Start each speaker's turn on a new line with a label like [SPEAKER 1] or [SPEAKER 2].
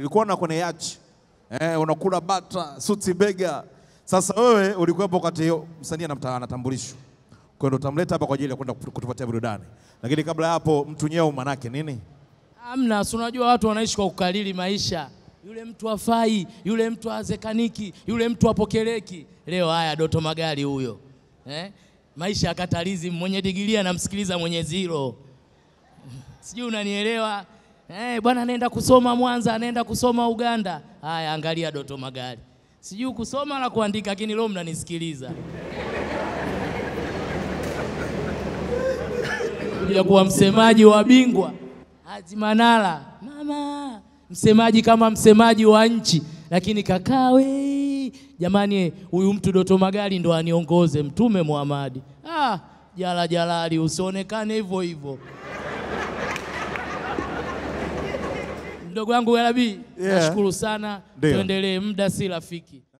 [SPEAKER 1] ilikuona kwenye yachi eh, unakula bata suti bega. Sasa wewe ulikuwepo wakati hiyo msanii anatambulishwa, kwa ndo utamleta hapa kwa ajili ya kwenda kutupatia burudani, lakini kabla ya hapo, mtu nyeo manake nini?
[SPEAKER 2] Amna, si unajua watu wanaishi kwa kukalili maisha yule mtu afai, yule mtu azekaniki, yule mtu apokeleki. Leo haya Doto Magari huyo eh? Maisha akatalizi mwenye digiria anamsikiliza mwenye zero, sijui unanielewa. Eh, bwana anaenda kusoma Mwanza, anaenda kusoma Uganda. Haya, angalia Doto Magari. Sijui kusoma la kuandika, lakini leo mnanisikiliza. Kuja kuwa msemaji wa bingwa Azimanala, mama msemaji kama msemaji wa nchi, lakini kakawe, jamani, huyu mtu Doto Magari ndo aniongoze Mtume Muhammad. Ah, jala jalali, usionekane hivyo hivyo. mdogo wangu Galabi, nashukuru sana. Tuendelee, muda si rafiki.